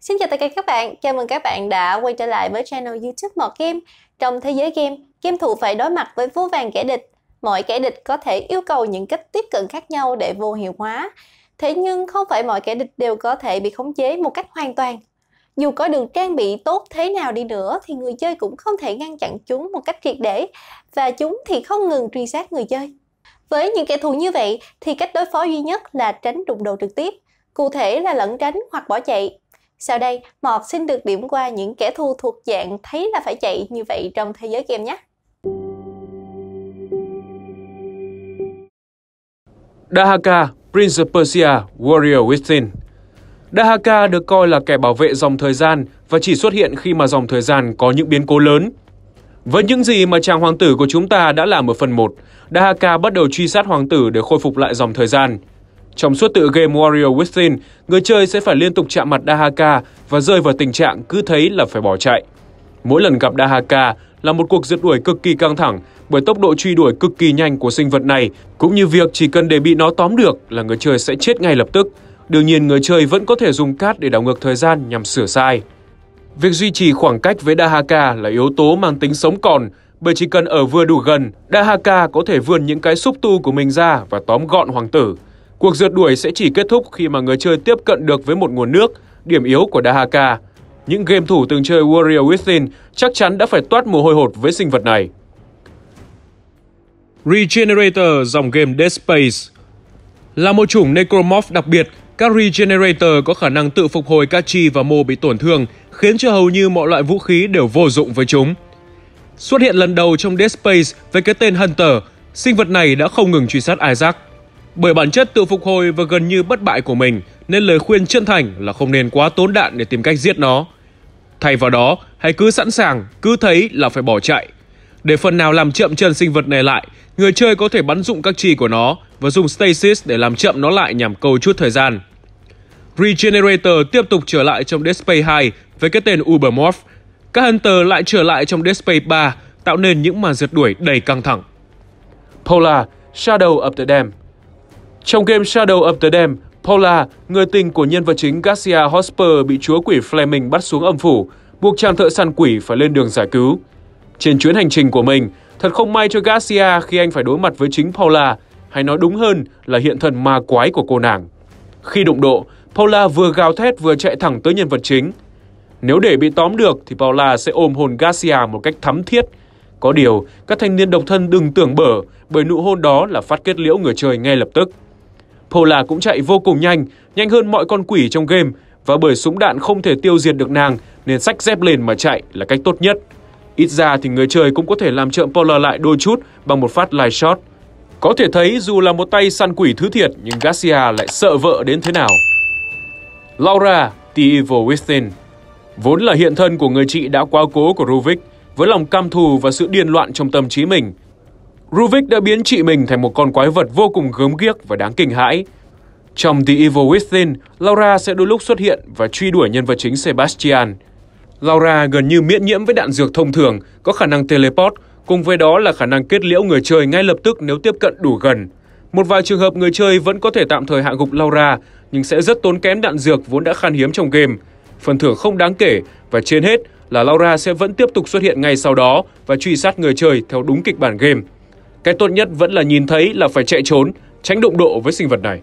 Xin chào tất cả các bạn, chào mừng các bạn đã quay trở lại với channel youtube Mọt Game Trong thế giới game, game thủ phải đối mặt với vô vàng kẻ địch Mọi kẻ địch có thể yêu cầu những cách tiếp cận khác nhau để vô hiệu hóa Thế nhưng không phải mọi kẻ địch đều có thể bị khống chế một cách hoàn toàn dù có được trang bị tốt thế nào đi nữa thì người chơi cũng không thể ngăn chặn chúng một cách triệt để và chúng thì không ngừng truy sát người chơi. Với những kẻ thù như vậy thì cách đối phó duy nhất là tránh đụng đầu trực tiếp, cụ thể là lẩn tránh hoặc bỏ chạy. Sau đây, mọt xin được điểm qua những kẻ thù thuộc dạng thấy là phải chạy như vậy trong thế giới game nhé. Dahaka, Prince of Persia, Warrior Within Dahaka được coi là kẻ bảo vệ dòng thời gian và chỉ xuất hiện khi mà dòng thời gian có những biến cố lớn. Với những gì mà chàng hoàng tử của chúng ta đã làm ở phần 1, Dahaka bắt đầu truy sát hoàng tử để khôi phục lại dòng thời gian. Trong suốt tựa game Warrior Within, người chơi sẽ phải liên tục chạm mặt Dahaka và rơi vào tình trạng cứ thấy là phải bỏ chạy. Mỗi lần gặp Dahaka là một cuộc rượt đuổi cực kỳ căng thẳng bởi tốc độ truy đuổi cực kỳ nhanh của sinh vật này, cũng như việc chỉ cần để bị nó tóm được là người chơi sẽ chết ngay lập tức. Đương nhiên người chơi vẫn có thể dùng cát để đảo ngược thời gian nhằm sửa sai. Việc duy trì khoảng cách với Dahaka là yếu tố mang tính sống còn, bởi chỉ cần ở vừa đủ gần, Dahaka có thể vươn những cái xúc tu của mình ra và tóm gọn hoàng tử. Cuộc rượt đuổi sẽ chỉ kết thúc khi mà người chơi tiếp cận được với một nguồn nước, điểm yếu của Dahaka. Những game thủ từng chơi Warrior Within chắc chắn đã phải toát mồ hôi hột với sinh vật này. Regenerator dòng game Dead Space Là một chủng Necromorph đặc biệt, các Regenerator có khả năng tự phục hồi các chi và mô bị tổn thương, khiến cho hầu như mọi loại vũ khí đều vô dụng với chúng. Xuất hiện lần đầu trong Dead Space với cái tên Hunter, sinh vật này đã không ngừng truy sát Isaac. Bởi bản chất tự phục hồi và gần như bất bại của mình nên lời khuyên chân thành là không nên quá tốn đạn để tìm cách giết nó. Thay vào đó, hãy cứ sẵn sàng, cứ thấy là phải bỏ chạy. Để phần nào làm chậm chân sinh vật này lại, người chơi có thể bắn dụng các chi của nó và dùng stasis để làm chậm nó lại nhằm câu chút thời gian. Regenerator tiếp tục trở lại trong Dead Space 2 với cái tên Ubermorph. Các Hunter lại trở lại trong Dead Space 3, tạo nên những màn rượt đuổi đầy căng thẳng. Polar, Shadow of the Dam trong game Shadow of the Dam, Paula, người tình của nhân vật chính Garcia Hosper bị chúa quỷ Fleming bắt xuống âm phủ, buộc chàng thợ săn quỷ phải lên đường giải cứu. Trên chuyến hành trình của mình, thật không may cho Garcia khi anh phải đối mặt với chính Paula, hay nói đúng hơn là hiện thân ma quái của cô nàng. Khi đụng độ, Paula vừa gào thét vừa chạy thẳng tới nhân vật chính. Nếu để bị tóm được thì Paula sẽ ôm hồn Garcia một cách thắm thiết. Có điều, các thanh niên độc thân đừng tưởng bở bởi nụ hôn đó là phát kết liễu người chơi ngay lập tức. Pola cũng chạy vô cùng nhanh, nhanh hơn mọi con quỷ trong game và bởi súng đạn không thể tiêu diệt được nàng nên sách dép lên mà chạy là cách tốt nhất. Ít ra thì người chơi cũng có thể làm chậm Pola lại đôi chút bằng một phát live shot. Có thể thấy dù là một tay săn quỷ thứ thiệt nhưng Garcia lại sợ vợ đến thế nào. Laura, The Evil Within Vốn là hiện thân của người chị đã quá cố của Ruvik, với lòng cam thù và sự điên loạn trong tâm trí mình, Ruvik đã biến chị mình thành một con quái vật vô cùng gớm ghiếc và đáng kinh hãi. Trong The Evil Within, Laura sẽ đôi lúc xuất hiện và truy đuổi nhân vật chính Sebastian. Laura gần như miễn nhiễm với đạn dược thông thường, có khả năng teleport, cùng với đó là khả năng kết liễu người chơi ngay lập tức nếu tiếp cận đủ gần. Một vài trường hợp người chơi vẫn có thể tạm thời hạ gục Laura, nhưng sẽ rất tốn kém đạn dược vốn đã khan hiếm trong game. Phần thưởng không đáng kể và trên hết là Laura sẽ vẫn tiếp tục xuất hiện ngay sau đó và truy sát người chơi theo đúng kịch bản game. Cái tốt nhất vẫn là nhìn thấy là phải chạy trốn, tránh đụng độ với sinh vật này.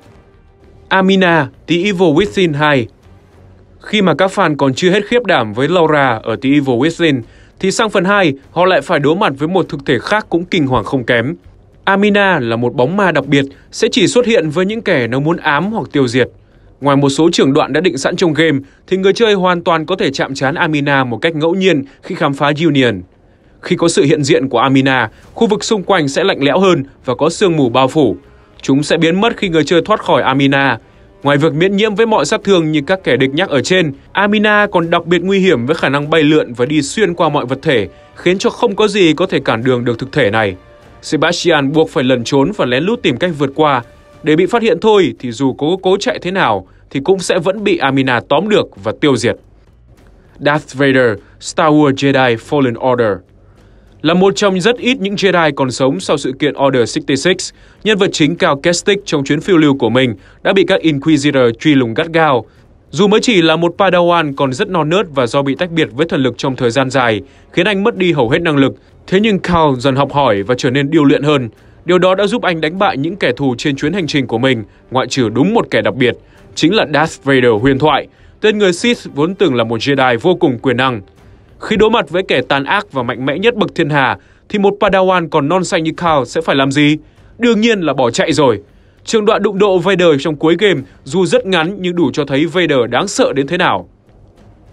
Amina, The Evil Within 2 Khi mà các fan còn chưa hết khiếp đảm với Laura ở The Evil Within, thì sang phần 2, họ lại phải đối mặt với một thực thể khác cũng kinh hoàng không kém. Amina là một bóng ma đặc biệt, sẽ chỉ xuất hiện với những kẻ nó muốn ám hoặc tiêu diệt. Ngoài một số trưởng đoạn đã định sẵn trong game, thì người chơi hoàn toàn có thể chạm trán Amina một cách ngẫu nhiên khi khám phá Union. Khi có sự hiện diện của Amina, khu vực xung quanh sẽ lạnh lẽo hơn và có sương mù bao phủ. Chúng sẽ biến mất khi người chơi thoát khỏi Amina. Ngoài việc miễn nhiễm với mọi sát thương như các kẻ địch nhắc ở trên, Amina còn đặc biệt nguy hiểm với khả năng bay lượn và đi xuyên qua mọi vật thể, khiến cho không có gì có thể cản đường được thực thể này. Sebastian buộc phải lẩn trốn và lén lút tìm cách vượt qua. Để bị phát hiện thôi thì dù cố cố chạy thế nào thì cũng sẽ vẫn bị Amina tóm được và tiêu diệt. Darth Vader, Star Wars Jedi Fallen Order là một trong rất ít những Jedi còn sống sau sự kiện Order 66, nhân vật chính Cao Kestik trong chuyến phiêu lưu của mình đã bị các Inquisitor truy lùng gắt gao. Dù mới chỉ là một Padawan còn rất non nớt và do bị tách biệt với thần lực trong thời gian dài, khiến anh mất đi hầu hết năng lực, thế nhưng Cao dần học hỏi và trở nên điều luyện hơn. Điều đó đã giúp anh đánh bại những kẻ thù trên chuyến hành trình của mình, ngoại trừ đúng một kẻ đặc biệt, chính là Darth Vader huyền thoại, tên người Sith vốn từng là một Jedi vô cùng quyền năng. Khi đối mặt với kẻ tàn ác và mạnh mẽ nhất bậc thiên hà, thì một Padawan còn non xanh như Kao sẽ phải làm gì? Đương nhiên là bỏ chạy rồi. Trường đoạn đụng độ Vader trong cuối game dù rất ngắn nhưng đủ cho thấy Vader đáng sợ đến thế nào.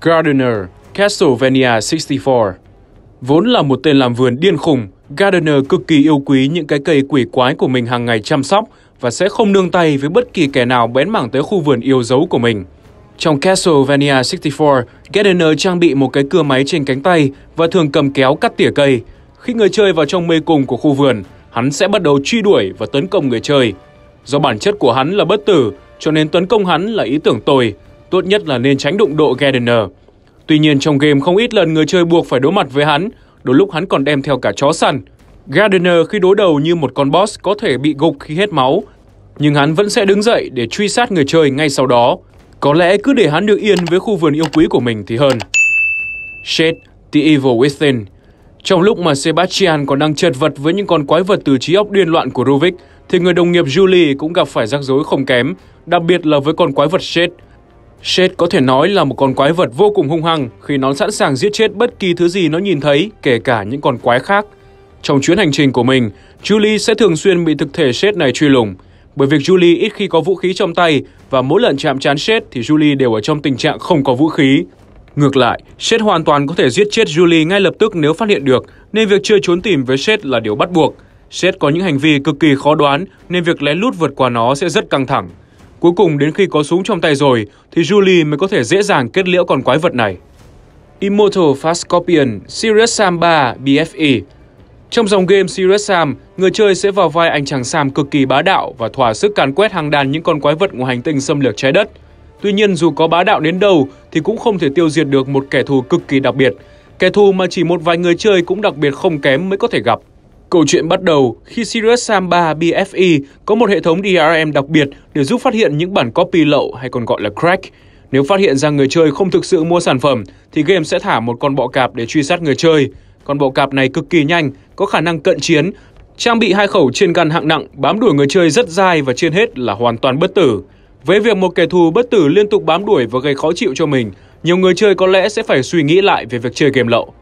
Gardener Castlevania 64 Vốn là một tên làm vườn điên khùng, Gardener cực kỳ yêu quý những cái cây quỷ quái của mình hàng ngày chăm sóc và sẽ không nương tay với bất kỳ kẻ nào bén mảng tới khu vườn yêu dấu của mình. Trong Castlevania 64, Gardener trang bị một cái cưa máy trên cánh tay và thường cầm kéo cắt tỉa cây. Khi người chơi vào trong mê cung của khu vườn, hắn sẽ bắt đầu truy đuổi và tấn công người chơi. Do bản chất của hắn là bất tử, cho nên tấn công hắn là ý tưởng tồi, tốt nhất là nên tránh đụng độ Gardener. Tuy nhiên trong game không ít lần người chơi buộc phải đối mặt với hắn, đôi lúc hắn còn đem theo cả chó săn. Gardener khi đối đầu như một con boss có thể bị gục khi hết máu, nhưng hắn vẫn sẽ đứng dậy để truy sát người chơi ngay sau đó. Có lẽ cứ để hắn được yên với khu vườn yêu quý của mình thì hơn. Shade, The Evil Within Trong lúc mà Sebastian còn đang chật vật với những con quái vật từ trí óc điên loạn của Ruvik, thì người đồng nghiệp Julie cũng gặp phải rắc rối không kém, đặc biệt là với con quái vật Shade. Shade có thể nói là một con quái vật vô cùng hung hăng khi nó sẵn sàng giết chết bất kỳ thứ gì nó nhìn thấy, kể cả những con quái khác. Trong chuyến hành trình của mình, Julie sẽ thường xuyên bị thực thể Shade này truy lùng bởi việc Julie ít khi có vũ khí trong tay và mỗi lần chạm chán Shed thì Julie đều ở trong tình trạng không có vũ khí. Ngược lại, Shed hoàn toàn có thể giết chết Julie ngay lập tức nếu phát hiện được, nên việc chơi trốn tìm với Shed là điều bắt buộc. Shed có những hành vi cực kỳ khó đoán nên việc lén lút vượt qua nó sẽ rất căng thẳng. Cuối cùng đến khi có súng trong tay rồi thì Julie mới có thể dễ dàng kết liễu con quái vật này. Immortal Fast Scorpion, Sirius Samba 3, BFE trong dòng game Serious Sam, người chơi sẽ vào vai anh chàng Sam cực kỳ bá đạo và thỏa sức càn quét hàng đàn những con quái vật của hành tinh xâm lược trái đất. Tuy nhiên dù có bá đạo đến đâu thì cũng không thể tiêu diệt được một kẻ thù cực kỳ đặc biệt, kẻ thù mà chỉ một vài người chơi cũng đặc biệt không kém mới có thể gặp. Câu chuyện bắt đầu khi Sirius Sam 3 BFE có một hệ thống DRM đặc biệt để giúp phát hiện những bản copy lậu hay còn gọi là crack. Nếu phát hiện ra người chơi không thực sự mua sản phẩm thì game sẽ thả một con bọ cạp để truy sát người chơi. Con bọ cạp này cực kỳ nhanh, có khả năng cận chiến, trang bị hai khẩu trên gan hạng nặng bám đuổi người chơi rất dai và trên hết là hoàn toàn bất tử. Với việc một kẻ thù bất tử liên tục bám đuổi và gây khó chịu cho mình, nhiều người chơi có lẽ sẽ phải suy nghĩ lại về việc chơi game lậu.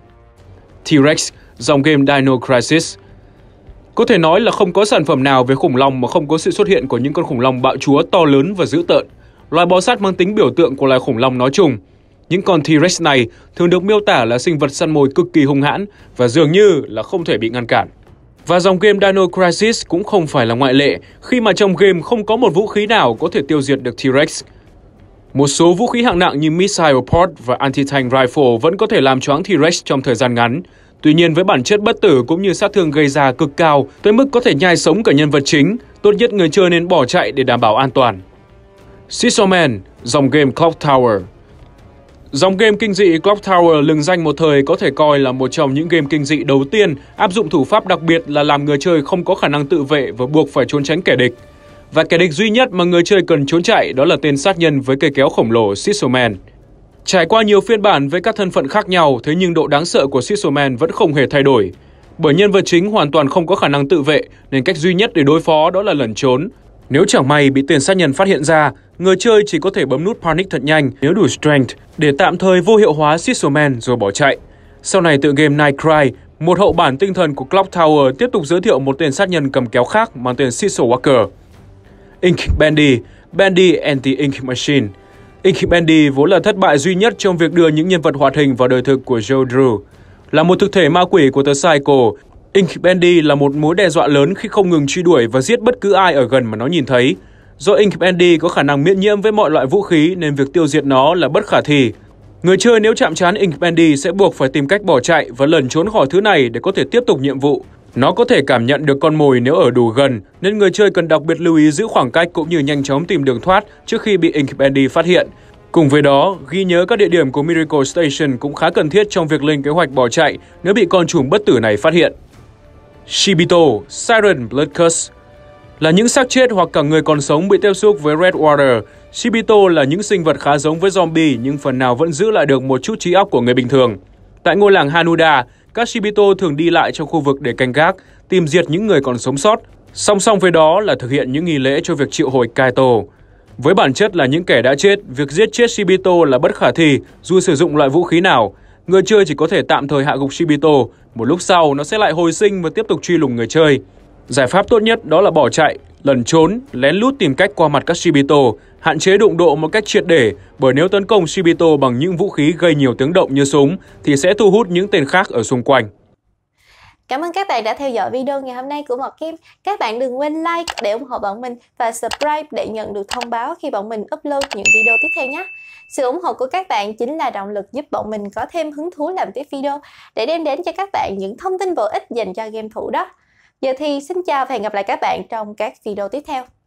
T-Rex, dòng game Dino Crisis Có thể nói là không có sản phẩm nào về khủng long mà không có sự xuất hiện của những con khủng long bạo chúa to lớn và dữ tợn. Loài bò sát mang tính biểu tượng của loài khủng long nói chung – những con T-Rex này thường được miêu tả là sinh vật săn mồi cực kỳ hung hãn và dường như là không thể bị ngăn cản. Và dòng game Dino Crisis cũng không phải là ngoại lệ khi mà trong game không có một vũ khí nào có thể tiêu diệt được T-Rex. Một số vũ khí hạng nặng như Missile Port và Anti-Tank Rifle vẫn có thể làm choáng T-Rex trong thời gian ngắn. Tuy nhiên với bản chất bất tử cũng như sát thương gây ra cực cao tới mức có thể nhai sống cả nhân vật chính, tốt nhất người chơi nên bỏ chạy để đảm bảo an toàn. Sisoman, dòng game Clock Tower Dòng game kinh dị Clock Tower lừng danh một thời có thể coi là một trong những game kinh dị đầu tiên áp dụng thủ pháp đặc biệt là làm người chơi không có khả năng tự vệ và buộc phải trốn tránh kẻ địch. Và kẻ địch duy nhất mà người chơi cần trốn chạy đó là tên sát nhân với cây kéo khổng lồ Scissorman. Trải qua nhiều phiên bản với các thân phận khác nhau, thế nhưng độ đáng sợ của Scissorman vẫn không hề thay đổi. Bởi nhân vật chính hoàn toàn không có khả năng tự vệ, nên cách duy nhất để đối phó đó là lẩn trốn, nếu chẳng may bị tiền sát nhân phát hiện ra, người chơi chỉ có thể bấm nút Panic thật nhanh nếu đủ Strength để tạm thời vô hiệu hóa Sisoman rồi bỏ chạy. Sau này tựa game Night Cry, một hậu bản tinh thần của Clock Tower tiếp tục giới thiệu một tên sát nhân cầm kéo khác mang tên Cecil Walker. Ink Bandy, Bandy and the Ink Machine Ink Bandy vốn là thất bại duy nhất trong việc đưa những nhân vật hoạt hình vào đời thực của Joe Drew. Là một thực thể ma quỷ của The Cycle, Ink Bendy là một mối đe dọa lớn khi không ngừng truy đuổi và giết bất cứ ai ở gần mà nó nhìn thấy. Do Ink Bendy có khả năng miễn nhiễm với mọi loại vũ khí nên việc tiêu diệt nó là bất khả thi. Người chơi nếu chạm trán Ink Bendy sẽ buộc phải tìm cách bỏ chạy và lẩn trốn khỏi thứ này để có thể tiếp tục nhiệm vụ. Nó có thể cảm nhận được con mồi nếu ở đủ gần, nên người chơi cần đặc biệt lưu ý giữ khoảng cách cũng như nhanh chóng tìm đường thoát trước khi bị Ink Bendy phát hiện. Cùng với đó, ghi nhớ các địa điểm của Miracle Station cũng khá cần thiết trong việc lên kế hoạch bỏ chạy nếu bị con trùng bất tử này phát hiện. Shibito, Siren Blood Curse là những xác chết hoặc cả người còn sống bị tiếp xúc với Redwater. Shibito là những sinh vật khá giống với zombie nhưng phần nào vẫn giữ lại được một chút trí óc của người bình thường. Tại ngôi làng Hanuda, các Shibito thường đi lại trong khu vực để canh gác, tìm diệt những người còn sống sót. Song song với đó là thực hiện những nghi lễ cho việc triệu hồi Kaito. Với bản chất là những kẻ đã chết, việc giết chết Shibito là bất khả thi dù sử dụng loại vũ khí nào người chơi chỉ có thể tạm thời hạ gục Shibito, một lúc sau nó sẽ lại hồi sinh và tiếp tục truy lùng người chơi. Giải pháp tốt nhất đó là bỏ chạy, lẩn trốn, lén lút tìm cách qua mặt các Shibito, hạn chế đụng độ một cách triệt để bởi nếu tấn công Shibito bằng những vũ khí gây nhiều tiếng động như súng thì sẽ thu hút những tên khác ở xung quanh. Cảm ơn các bạn đã theo dõi video ngày hôm nay của Mọt Kim. Các bạn đừng quên like để ủng hộ bọn mình và subscribe để nhận được thông báo khi bọn mình upload những video tiếp theo nhé. Sự ủng hộ của các bạn chính là động lực giúp bọn mình có thêm hứng thú làm tiếp video để đem đến cho các bạn những thông tin bổ ích dành cho game thủ đó. Giờ thì xin chào và hẹn gặp lại các bạn trong các video tiếp theo.